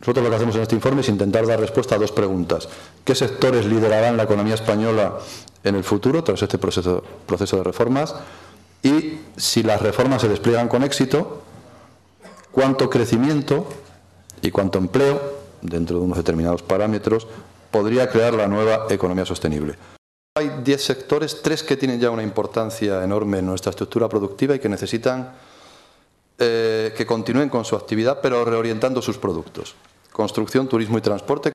Nosotros lo que hacemos en este informe es intentar dar respuesta a dos preguntas. ¿Qué sectores liderarán la economía española en el futuro tras este proceso, de reformas? Y si las reformas se despliegan con éxito, ¿cuánto crecimiento y cuánto empleo, dentro de unos determinados parámetros, podría crear la nueva economía sostenible? Hay 10 sectores, tres que tienen ya una importancia enorme en nuestra estructura productiva y que necesitan eh, que continúen con su actividad, pero reorientando sus productos construcción, turismo y transporte,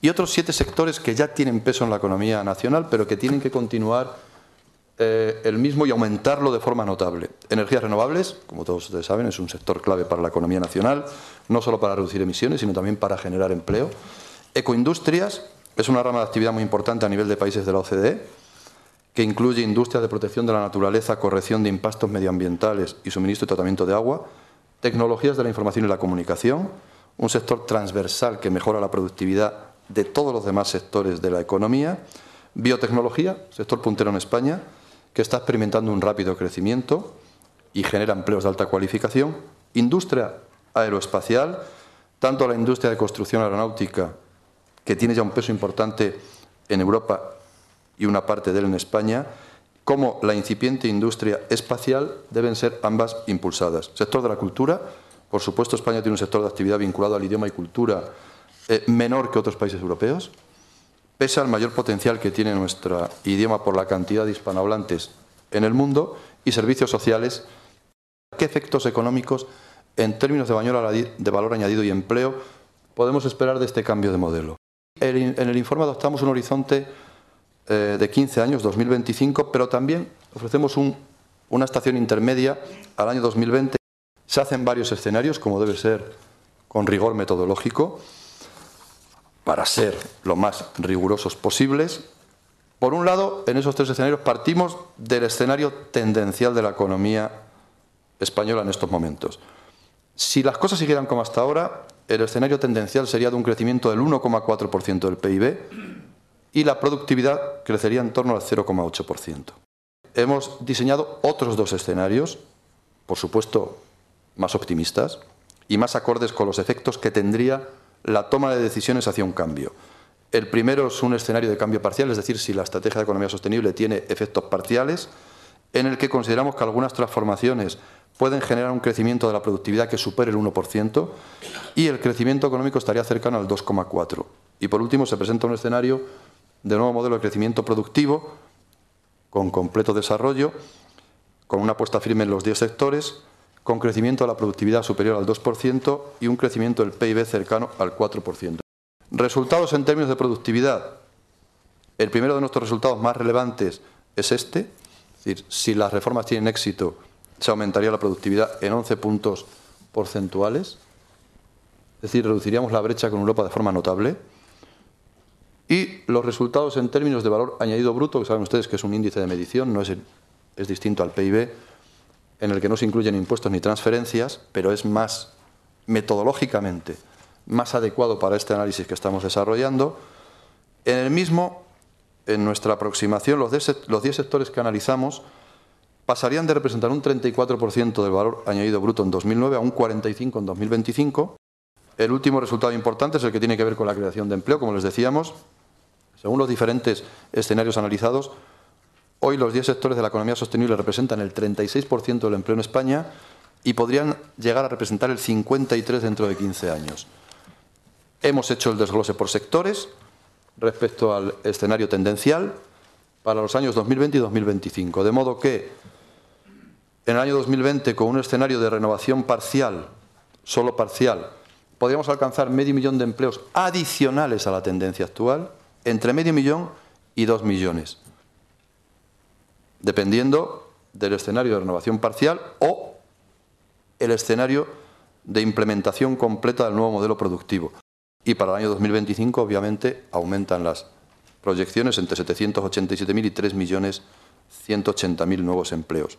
y otros siete sectores que ya tienen peso en la economía nacional, pero que tienen que continuar eh, el mismo y aumentarlo de forma notable. Energías renovables, como todos ustedes saben, es un sector clave para la economía nacional, no solo para reducir emisiones, sino también para generar empleo. Ecoindustrias, es una rama de actividad muy importante a nivel de países de la OCDE, que incluye industrias de protección de la naturaleza, corrección de impactos medioambientales y suministro y tratamiento de agua, tecnologías de la información y la comunicación, un sector transversal que mejora la productividad de todos los demás sectores de la economía, biotecnología, sector puntero en España, que está experimentando un rápido crecimiento y genera empleos de alta cualificación, industria aeroespacial, tanto la industria de construcción aeronáutica, que tiene ya un peso importante en Europa y una parte de él en España, como la incipiente industria espacial deben ser ambas impulsadas. Sector de la cultura, por supuesto, España tiene un sector de actividad vinculado al idioma y cultura eh, menor que otros países europeos. Pese al mayor potencial que tiene nuestro idioma por la cantidad de hispanohablantes en el mundo y servicios sociales, ¿qué efectos económicos en términos de valor añadido y empleo podemos esperar de este cambio de modelo? En el informe adoptamos un horizonte eh, de 15 años, 2025, pero también ofrecemos una estación intermedia al año 2020 se hacen varios escenarios, como debe ser con rigor metodológico, para ser lo más rigurosos posibles. Por un lado, en esos tres escenarios partimos del escenario tendencial de la economía española en estos momentos. Si las cosas siguieran como hasta ahora, el escenario tendencial sería de un crecimiento del 1,4% del PIB y la productividad crecería en torno al 0,8%. Hemos diseñado otros dos escenarios, por supuesto más optimistas y más acordes con los efectos que tendría la toma de decisiones hacia un cambio. El primero es un escenario de cambio parcial, es decir, si la estrategia de economía sostenible tiene efectos parciales, en el que consideramos que algunas transformaciones pueden generar un crecimiento de la productividad que supere el 1% y el crecimiento económico estaría cercano al 2,4%. Y por último, se presenta un escenario de nuevo modelo de crecimiento productivo con completo desarrollo, con una apuesta firme en los 10 sectores, con crecimiento de la productividad superior al 2% y un crecimiento del PIB cercano al 4%. Resultados en términos de productividad. El primero de nuestros resultados más relevantes es este. Es decir, si las reformas tienen éxito, se aumentaría la productividad en 11 puntos porcentuales. Es decir, reduciríamos la brecha con Europa de forma notable. Y los resultados en términos de valor añadido bruto, que saben ustedes que es un índice de medición, no es, es distinto al PIB, en el que no se incluyen impuestos ni transferencias, pero es más metodológicamente más adecuado para este análisis que estamos desarrollando. En el mismo, en nuestra aproximación, los 10 sectores que analizamos pasarían de representar un 34% del valor añadido bruto en 2009 a un 45% en 2025. El último resultado importante es el que tiene que ver con la creación de empleo, como les decíamos. Según los diferentes escenarios analizados, Hoy los 10 sectores de la economía sostenible representan el 36% del empleo en España y podrían llegar a representar el 53% dentro de 15 años. Hemos hecho el desglose por sectores respecto al escenario tendencial para los años 2020 y 2025. De modo que en el año 2020, con un escenario de renovación parcial, solo parcial, podríamos alcanzar medio millón de empleos adicionales a la tendencia actual, entre medio millón y dos millones dependiendo del escenario de renovación parcial o el escenario de implementación completa del nuevo modelo productivo. Y para el año 2025, obviamente, aumentan las proyecciones entre 787.000 y 3.180.000 nuevos empleos.